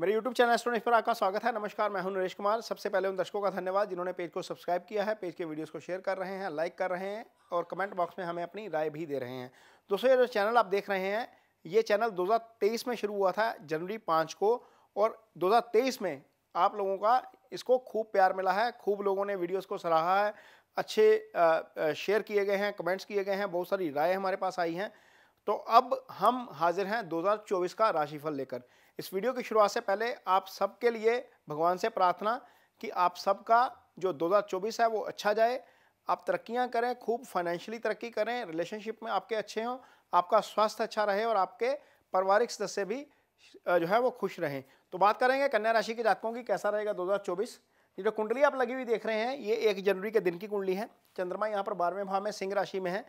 मेरे YouTube channel एस्ट्रोनिक्स पर आपका स्वागत है नमस्कार मैं हूं नरेश कुमार सबसे पहले उन दर्शकों का धन्यवाद जिन्होंने पेज को सब्सक्राइब किया है पेज के वीडियोस को शेयर कर रहे हैं लाइक कर रहे हैं और कमेंट बॉक्स में हमें अपनी राय भी दे रहे हैं दोस्तों ये जो चैनल आप देख रहे हैं ये चैनल दो में शुरू हुआ था जनवरी पाँच को और दो में आप लोगों का इसको खूब प्यार मिला है खूब लोगों ने वीडियोज़ को सराहा है अच्छे शेयर किए गए हैं कमेंट्स किए गए हैं बहुत सारी राय हमारे पास आई हैं तो अब हम हाजिर हैं 2024 का राशिफल लेकर इस वीडियो की शुरुआत से पहले आप सबके लिए भगवान से प्रार्थना कि आप सबका जो 2024 है वो अच्छा जाए आप तरक्याँ करें खूब फाइनेंशियली तरक्की करें रिलेशनशिप में आपके अच्छे हों आपका स्वास्थ्य अच्छा रहे और आपके पारिवारिक सदस्य भी जो है वो खुश रहें तो बात करेंगे कन्या राशि के जातकों की कैसा रहेगा 2024 ये जो कुंडली आप लगी हुई देख रहे हैं ये एक जनवरी के दिन की कुंडली है चंद्रमा यहाँ पर बारहवें भाव में सिंह राशि में है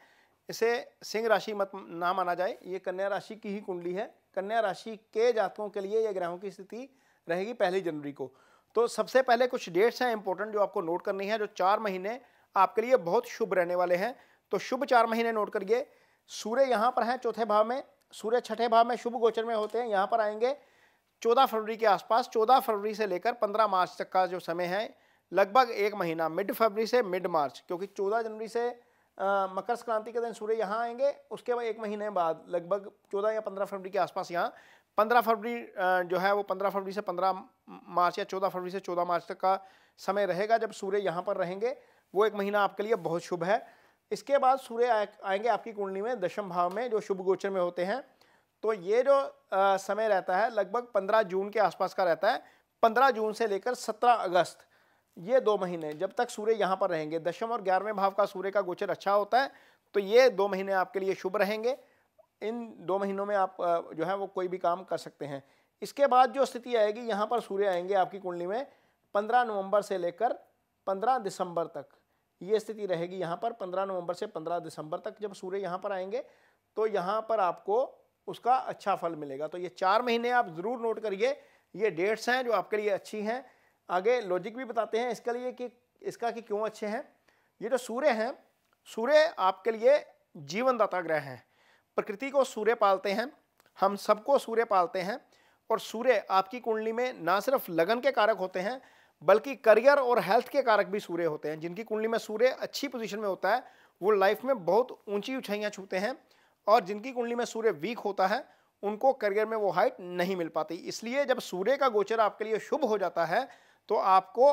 इसे सिंह राशि मत ना माना जाए ये कन्या राशि की ही कुंडली है कन्या राशि के जातकों के लिए यह ग्रहों की स्थिति रहेगी पहली जनवरी को तो सबसे पहले कुछ डेट्स हैं इंपॉर्टेंट जो आपको नोट करनी है जो चार महीने आपके लिए बहुत शुभ रहने वाले हैं तो शुभ चार महीने नोट करिए सूर्य यहाँ पर हैं चौथे भाव में सूर्य छठे भाव में शुभ गोचर में होते हैं यहाँ पर आएंगे चौदह फरवरी के आसपास चौदह फरवरी से लेकर पंद्रह मार्च तक का जो समय है लगभग एक महीना मिड फरवरी से मिड मार्च क्योंकि चौदह जनवरी से मकर संक्रांति के दिन सूर्य यहाँ आएंगे उसके बाद एक महीने बाद लगभग चौदह या पंद्रह फरवरी के आसपास यहाँ पंद्रह फरवरी जो है वो पंद्रह फरवरी से पंद्रह मार्च या चौदह फरवरी से चौदह मार्च तक का समय रहेगा जब सूर्य यहाँ पर रहेंगे वो एक महीना आपके लिए बहुत शुभ है इसके बाद सूर्य आएंगे आपकी कुंडली में दशम भाव में जो शुभ गोचर में होते हैं तो ये जो आ, समय रहता है लगभग पंद्रह जून के आसपास का रहता है पंद्रह जून से लेकर सत्रह अगस्त ये दो महीने जब तक सूर्य यहाँ पर रहेंगे दशम और ग्यारहवें भाव का सूर्य का गोचर अच्छा होता है तो ये दो महीने आपके लिए शुभ रहेंगे इन दो महीनों में आप जो है वो कोई भी काम कर सकते हैं इसके बाद जो स्थिति आएगी यहाँ पर सूर्य आएंगे आपकी कुंडली में पंद्रह नवंबर से लेकर पंद्रह दिसंबर तक ये स्थिति रहेगी यहाँ पर पंद्रह नवंबर से पंद्रह दिसंबर तक जब सूर्य यहाँ पर आएंगे तो यहाँ पर आपको उसका अच्छा फल मिलेगा तो ये चार महीने आप ज़रूर नोट करिए ये डेट्स हैं जो आपके लिए अच्छी हैं आगे लॉजिक भी बताते हैं इसके लिए कि इसका कि क्यों अच्छे हैं ये जो सूर्य हैं सूर्य आपके लिए जीवनदाता ग्रह हैं प्रकृति को सूर्य पालते हैं हम सबको सूर्य पालते हैं और सूर्य आपकी कुंडली में ना सिर्फ लगन के कारक होते हैं बल्कि करियर और हेल्थ के कारक भी सूर्य होते हैं जिनकी कुंडली में सूर्य अच्छी पोजीशन में होता है वो लाइफ में बहुत ऊंची ऊंचाइयाँ छूते हैं और जिनकी कुंडली में सूर्य वीक होता है उनको करियर में वो हाइट नहीं मिल पाती इसलिए जब सूर्य का गोचर आपके लिए शुभ हो जाता है तो आपको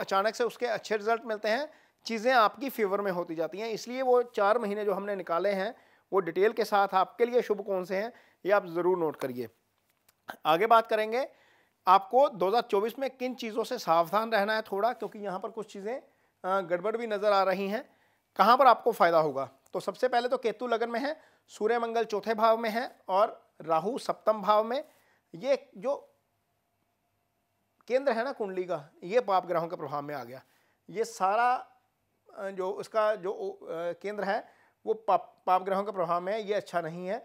अचानक से उसके अच्छे रिजल्ट मिलते हैं चीज़ें आपकी फेवर में होती जाती हैं इसलिए वो चार महीने जो हमने निकाले हैं वो डिटेल के साथ आपके लिए शुभ कौन से हैं ये आप ज़रूर नोट करिए आगे बात करेंगे आपको 2024 में किन चीज़ों से सावधान रहना है थोड़ा क्योंकि यहाँ पर कुछ चीज़ें गड़बड़ भी नज़र आ रही हैं कहाँ पर आपको फ़ायदा होगा तो सबसे पहले तो केतु लगन में है सूर्य मंगल चौथे भाव में है और राहु सप्तम भाव में ये जो केंद्र है ना कुंडली का ये पाप ग्रहों के प्रभाव में आ गया ये सारा जो उसका जो केंद्र है वो पाप पाप ग्रहों के प्रभाव में है ये अच्छा नहीं है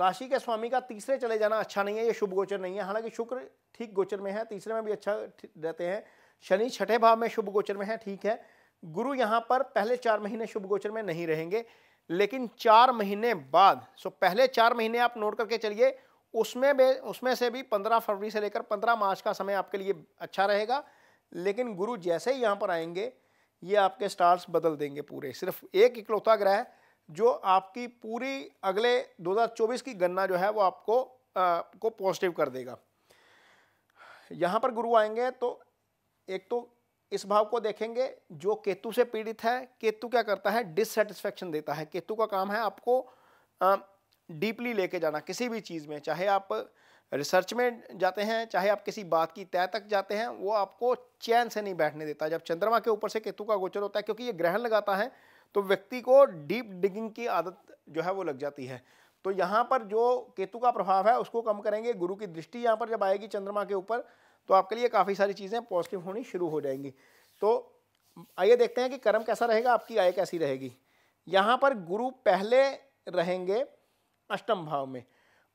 राशि के स्वामी का तीसरे चले जाना अच्छा नहीं है ये शुभ गोचर नहीं है हालांकि शुक्र ठीक गोचर में है तीसरे में भी अच्छा रहते हैं शनि छठे भाव में शुभ गोचर में है ठीक है गुरु यहाँ पर पहले चार महीने शुभ गोचर में नहीं रहेंगे लेकिन चार महीने बाद सो पहले चार महीने आप नोट करके चलिए उसमें भी उसमें से भी 15 फरवरी से लेकर 15 मार्च का समय आपके लिए अच्छा रहेगा लेकिन गुरु जैसे ही यहाँ पर आएंगे ये आपके स्टार्स बदल देंगे पूरे सिर्फ एक इकलौता ग्रह जो आपकी पूरी अगले 2024 की गणना जो है वो आपको आ, को पॉजिटिव कर देगा यहाँ पर गुरु आएंगे तो एक तो इस भाव को देखेंगे जो केतु से पीड़ित है केतु क्या करता है डिससेटिस्फेक्शन देता है केतु का काम है आपको डीपली लेके जाना किसी भी चीज़ में चाहे आप रिसर्च में जाते हैं चाहे आप किसी बात की तय तक जाते हैं वो आपको चैन से नहीं बैठने देता जब चंद्रमा के ऊपर से केतु का गोचर होता है क्योंकि ये ग्रहण लगाता है तो व्यक्ति को डीप डिगिंग की आदत जो है वो लग जाती है तो यहाँ पर जो केतु का प्रभाव है उसको कम करेंगे गुरु की दृष्टि यहाँ पर जब आएगी चंद्रमा के ऊपर तो आपके लिए काफ़ी सारी चीज़ें पॉजिटिव होनी शुरू हो जाएंगी तो आइए देखते हैं कि कर्म कैसा रहेगा आपकी आय कैसी रहेगी यहाँ पर गुरु पहले रहेंगे अष्टम भाव में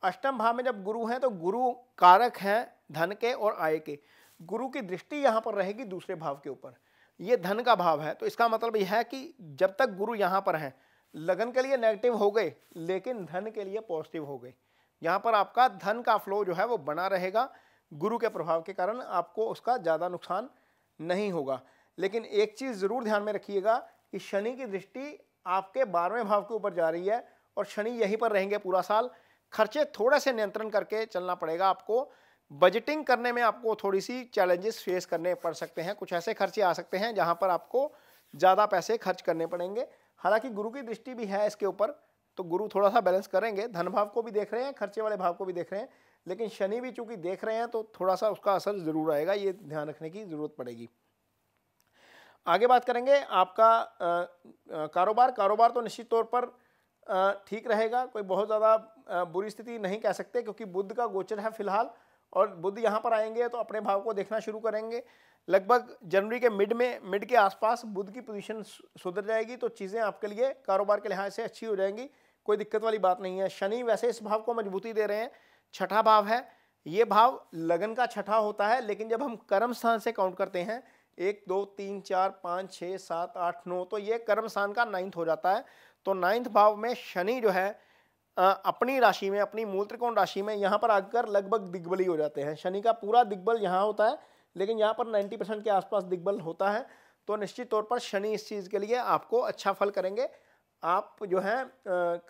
अष्टम भाव में जब गुरु हैं तो गुरु कारक हैं धन के और आय के गुरु की दृष्टि यहाँ पर रहेगी दूसरे भाव के ऊपर ये धन का भाव है तो इसका मतलब यह है कि जब तक गुरु यहाँ पर हैं लगन के लिए नेगेटिव हो गए लेकिन धन के लिए पॉजिटिव हो गए यहाँ पर आपका धन का फ्लो जो है वो बना रहेगा गुरु के प्रभाव के कारण आपको उसका ज़्यादा नुकसान नहीं होगा लेकिन एक चीज़ ज़रूर ध्यान में रखिएगा कि शनि की दृष्टि आपके बारहवें भाव के ऊपर जा रही है और शनि यहीं पर रहेंगे पूरा साल खर्चे थोड़े से नियंत्रण करके चलना पड़ेगा आपको बजटिंग करने में आपको थोड़ी सी चैलेंजेस फेस करने पड़ सकते हैं कुछ ऐसे खर्चे आ सकते हैं जहाँ पर आपको ज़्यादा पैसे खर्च करने पड़ेंगे हालांकि गुरु की दृष्टि भी है इसके ऊपर तो गुरु थोड़ा सा बैलेंस करेंगे धन भाव को भी देख रहे हैं खर्चे वाले भाव को भी देख रहे हैं लेकिन शनि भी चूंकि देख रहे हैं तो थोड़ा सा उसका असर ज़रूर आएगा ये ध्यान रखने की ज़रूरत पड़ेगी आगे बात करेंगे आपका आ, आ, कारोबार कारोबार तो निश्चित तौर पर ठीक रहेगा कोई बहुत ज़्यादा बुरी स्थिति नहीं कह सकते क्योंकि बुद्ध का गोचर है फिलहाल और बुद्ध यहाँ पर आएंगे तो अपने भाव को देखना शुरू करेंगे लगभग जनवरी के मिड में मिड के आसपास बुद्ध की पोजीशन सुधर जाएगी तो चीज़ें आपके लिए कारोबार के लिहाज से अच्छी हो जाएंगी कोई दिक्कत वाली बात नहीं है शनि वैसे इस भाव को मजबूती दे रहे हैं छठा भाव है ये भाव लगन का छठा होता है लेकिन जब हम कर्म स्थान से काउंट करते हैं एक दो तीन चार पाँच छः सात आठ नौ तो ये कर्म स्थान का नाइन्थ हो जाता है तो नाइन्थ भाव में शनि जो है अपनी राशि में अपनी मूल त्रिकोण राशि में यहाँ पर आकर लगभग दिग्बली हो जाते हैं शनि का पूरा दिग्बल यहाँ होता है लेकिन यहाँ पर 90 परसेंट के आसपास दिग्बल होता है तो निश्चित तौर पर शनि इस चीज़ के लिए आपको अच्छा फल करेंगे आप जो है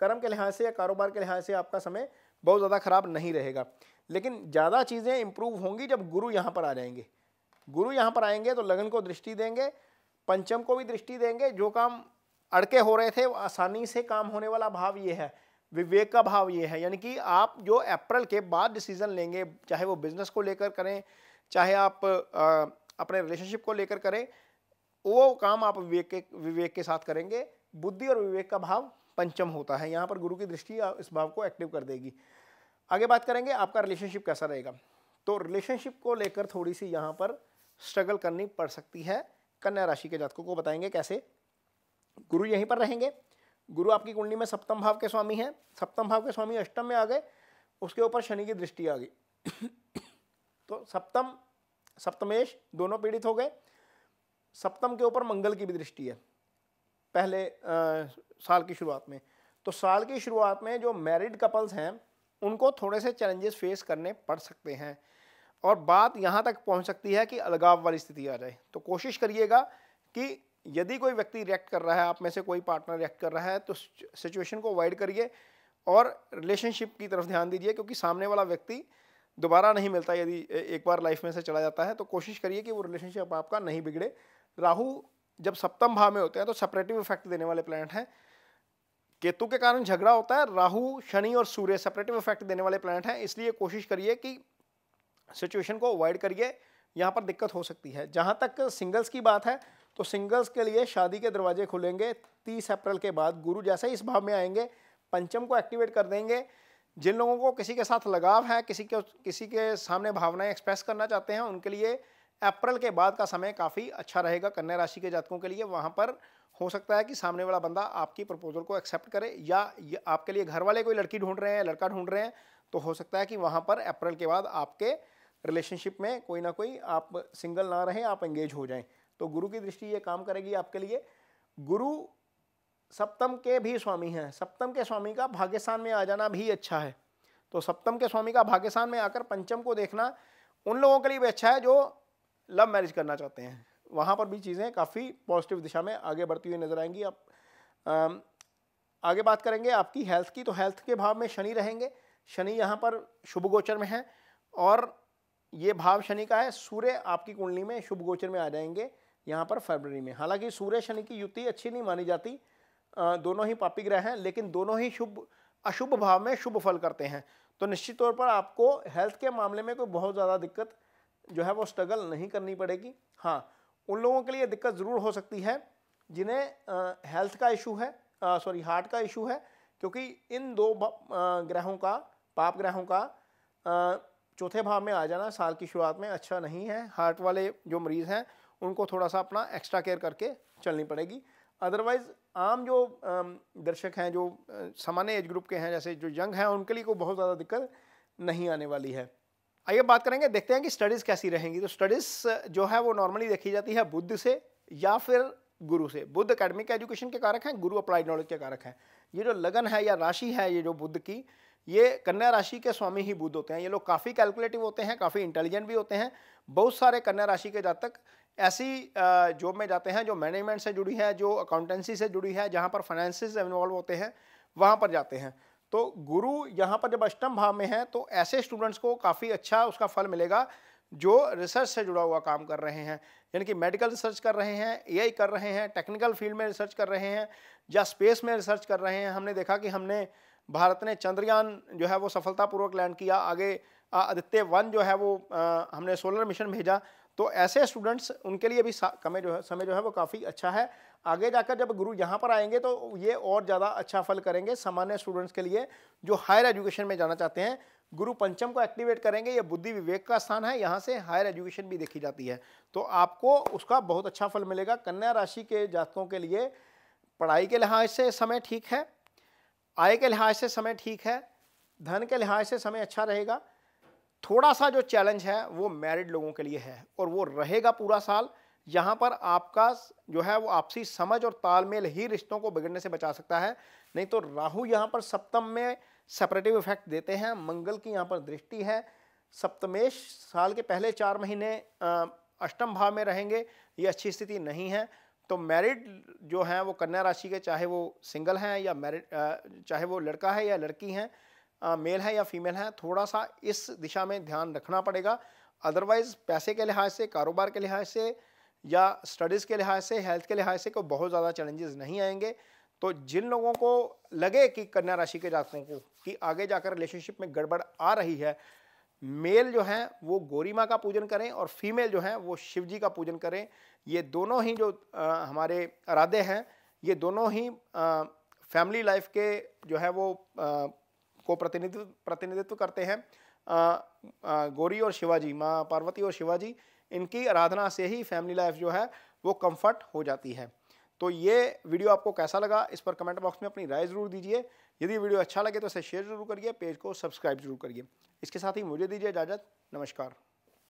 कर्म के लिहाज से या कारोबार के लिहाज से आपका समय बहुत ज़्यादा ख़राब नहीं रहेगा लेकिन ज़्यादा चीज़ें इम्प्रूव होंगी जब गुरु यहाँ पर आ जाएंगे गुरु यहाँ पर आएंगे तो लगन को दृष्टि देंगे पंचम को भी दृष्टि देंगे जो काम अड़के हो रहे थे आसानी से काम होने वाला भाव ये है विवेक का भाव ये है यानी कि आप जो अप्रैल के बाद डिसीज़न लेंगे चाहे वो बिजनेस को लेकर करें चाहे आप अपने रिलेशनशिप को लेकर करें वो काम आप विवेक के विवेक के साथ करेंगे बुद्धि और विवेक का भाव पंचम होता है यहाँ पर गुरु की दृष्टि इस भाव को एक्टिव कर देगी आगे बात करेंगे आपका रिलेशनशिप कैसा रहेगा तो रिलेशनशिप को लेकर थोड़ी सी यहाँ पर स्ट्रगल करनी पड़ सकती है कन्या राशि के जातकों को बताएंगे कैसे गुरु यहीं पर रहेंगे गुरु आपकी कुंडली में सप्तम भाव के स्वामी हैं सप्तम भाव के स्वामी अष्टम में आ गए उसके ऊपर शनि की दृष्टि आ गई तो सप्तम सप्तमेश दोनों पीड़ित हो गए सप्तम के ऊपर मंगल की भी दृष्टि है पहले आ, साल की शुरुआत में तो साल की शुरुआत में जो मैरिड कपल्स हैं उनको थोड़े से चैलेंजेस फेस करने पड़ सकते हैं और बात यहाँ तक पहुँच सकती है कि अलगाव वाली स्थिति आ जाए तो कोशिश करिएगा कि यदि कोई व्यक्ति रिएक्ट कर रहा है आप में से कोई पार्टनर रिएक्ट कर रहा है तो सिचुएशन को अवॉइड करिए और रिलेशनशिप की तरफ ध्यान दीजिए क्योंकि सामने वाला व्यक्ति दोबारा नहीं मिलता यदि एक बार लाइफ में से चला जाता है तो कोशिश करिए कि वो रिलेशनशिप आपका नहीं बिगड़े राहु जब सप्तम भाव में होते हैं तो सेपरेटिव इफेक्ट देने वाले प्लैनेट हैं केतु के कारण झगड़ा होता है राहु शनि और सूर्य सेपरेटिव इफेक्ट देने वाले प्लानट हैं इसलिए कोशिश करिए कि सिचुएशन को अवॉइड करिए यहाँ पर दिक्कत हो सकती है जहाँ तक सिंगल्स की बात है तो सिंगल्स के लिए शादी के दरवाजे खुलेंगे तीस अप्रैल के बाद गुरु जैसे इस भाव में आएंगे पंचम को एक्टिवेट कर देंगे जिन लोगों को किसी के साथ लगाव है किसी के किसी के सामने भावनाएं एक्सप्रेस करना चाहते हैं उनके लिए अप्रैल के बाद का समय काफ़ी अच्छा रहेगा कन्या राशि के जातकों के लिए वहाँ पर हो सकता है कि सामने वाला बंदा आपकी प्रपोजल को एक्सेप्ट करे या आपके लिए घर वाले कोई लड़की ढूंढ रहे हैं लड़का ढूंढ रहे हैं तो हो सकता है कि वहाँ पर अप्रैल के बाद आपके रिलेशनशिप में कोई ना कोई आप सिंगल ना रहें आप एंगेज हो जाएं तो गुरु की दृष्टि ये काम करेगी आपके लिए गुरु सप्तम के भी स्वामी हैं सप्तम के स्वामी का भाग्यस्थान में आ जाना भी अच्छा है तो सप्तम के स्वामी का भाग्यस्थान में आकर पंचम को देखना उन लोगों के लिए भी अच्छा है जो लव मैरिज करना चाहते हैं वहाँ पर भी चीज़ें काफ़ी पॉजिटिव दिशा में आगे बढ़ती हुई नजर आएंगी आप आगे बात करेंगे आपकी हेल्थ की तो हेल्थ के भाव में शनि रहेंगे शनि यहाँ पर शुभ गोचर में है और ये भाव शनि का है सूर्य आपकी कुंडली में शुभ गोचर में आ जाएंगे यहाँ पर फरवरी में हालांकि सूर्य शनि की युति अच्छी नहीं मानी जाती दोनों ही पापी ग्रह हैं लेकिन दोनों ही शुभ अशुभ भाव में शुभ फल करते हैं तो निश्चित तौर पर आपको हेल्थ के मामले में कोई बहुत ज़्यादा दिक्कत जो है वो स्ट्रगल नहीं करनी पड़ेगी हाँ उन लोगों के लिए दिक्कत ज़रूर हो सकती है जिन्हें हेल्थ का इशू है सॉरी हार्ट का इशू है क्योंकि इन दो ग्रहों का पाप ग्रहों का चौथे भाव में आ जाना साल की शुरुआत में अच्छा नहीं है हार्ट वाले जो मरीज़ हैं उनको थोड़ा सा अपना एक्स्ट्रा केयर करके चलनी पड़ेगी अदरवाइज़ आम जो दर्शक हैं जो सामान्य एज ग्रुप के हैं जैसे जो यंग हैं उनके लिए कोई बहुत ज़्यादा दिक्कत नहीं आने वाली है आइए बात करेंगे देखते हैं कि स्टडीज़ कैसी रहेंगी तो स्टडीज़ जो है वो नॉर्मली देखी जाती है बुद्ध से या फिर गुरु से बुद्ध अकेडमिक एजुकेशन के कारक हैं गुरु अप्लाइड नॉलेज के कारक हैं ये जो लगन है या राशि है ये जो बुद्ध की ये कन्या राशि के स्वामी ही बुद्ध होते हैं ये लोग काफ़ी कैलकुलेटिव होते हैं काफ़ी इंटेलिजेंट भी होते हैं बहुत सारे कन्या राशि के जातक ऐसी जॉब में जाते हैं जो मैनेजमेंट से जुड़ी है जो अकाउंटेंसी से जुड़ी है जहाँ पर फाइनेंसिस इन्वॉल्व होते हैं वहाँ पर जाते हैं तो गुरु यहाँ पर जब अष्टम भाव में है तो ऐसे स्टूडेंट्स को काफ़ी अच्छा उसका फल मिलेगा जो रिसर्च से जुड़ा हुआ काम कर रहे हैं यानी कि मेडिकल रिसर्च कर रहे हैं ए कर रहे हैं टेक्निकल फील्ड में रिसर्च कर रहे हैं या स्पेस में रिसर्च कर रहे हैं हमने देखा कि हमने भारत ने चंद्रयान जो है वो सफलतापूर्वक लैंड किया आगे आदित्य वन जो है वो आ, हमने सोलर मिशन भेजा तो ऐसे स्टूडेंट्स उनके लिए भी कमे जो है समय जो है वो काफ़ी अच्छा है आगे जाकर जब गुरु यहाँ पर आएंगे तो ये और ज़्यादा अच्छा फल करेंगे सामान्य स्टूडेंट्स के लिए जो हायर एजुकेशन में जाना चाहते हैं गुरु पंचम को एक्टिवेट करेंगे ये बुद्धि विवेक का स्थान है यहाँ से हायर एजुकेशन भी देखी जाती है तो आपको उसका बहुत अच्छा फल मिलेगा कन्या राशि के जातकों के लिए पढ़ाई के लिहाज से समय ठीक है आय के लिहाज से समय ठीक है धन के लिहाज से समय अच्छा रहेगा थोड़ा सा जो चैलेंज है वो मैरिड लोगों के लिए है और वो रहेगा पूरा साल यहाँ पर आपका जो है वो आपसी समझ और तालमेल ही रिश्तों को बिगड़ने से बचा सकता है नहीं तो राहु यहाँ पर सप्तम में सेपरेटिव इफेक्ट देते हैं मंगल की यहाँ पर दृष्टि है सप्तमेश साल के पहले चार महीने अष्टम भाव में रहेंगे ये अच्छी स्थिति नहीं है तो मैरिड जो हैं वो कन्या राशि के चाहे वो सिंगल हैं या मैरिड चाहे वो लड़का है या लड़की हैं मेल है या फीमेल हैं थोड़ा सा इस दिशा में ध्यान रखना पड़ेगा अदरवाइज़ पैसे के लिहाज से कारोबार के लिहाज से या स्टडीज़ के लिहाज से हेल्थ के लिहाज से कोई बहुत ज़्यादा चैलेंजेस नहीं आएंगे तो जिन लोगों को लगे कि कन्या राशि के जातकों को कि आगे जाकर रिलेशनशिप में गड़बड़ आ रही है मेल जो हैं वो गौरी माँ का पूजन करें और फीमेल जो हैं वो शिव जी का पूजन करें ये दोनों ही जो आ, हमारे इरादे हैं ये दोनों ही आ, फैमिली लाइफ के जो है वो आ, को प्रतिनिधित्व प्रतिनिधित्व करते हैं गौरी और शिवाजी माँ पार्वती और शिवाजी इनकी आराधना से ही फैमिली लाइफ जो है वो कंफर्ट हो जाती है तो ये वीडियो आपको कैसा लगा इस पर कमेंट बॉक्स में अपनी राय ज़रूर दीजिए यदि वीडियो अच्छा लगे तो इसे शेयर जरूर करिए पेज को सब्सक्राइब जरूर करिए इसके साथ ही मुझे दीजिए इजाज़त नमस्कार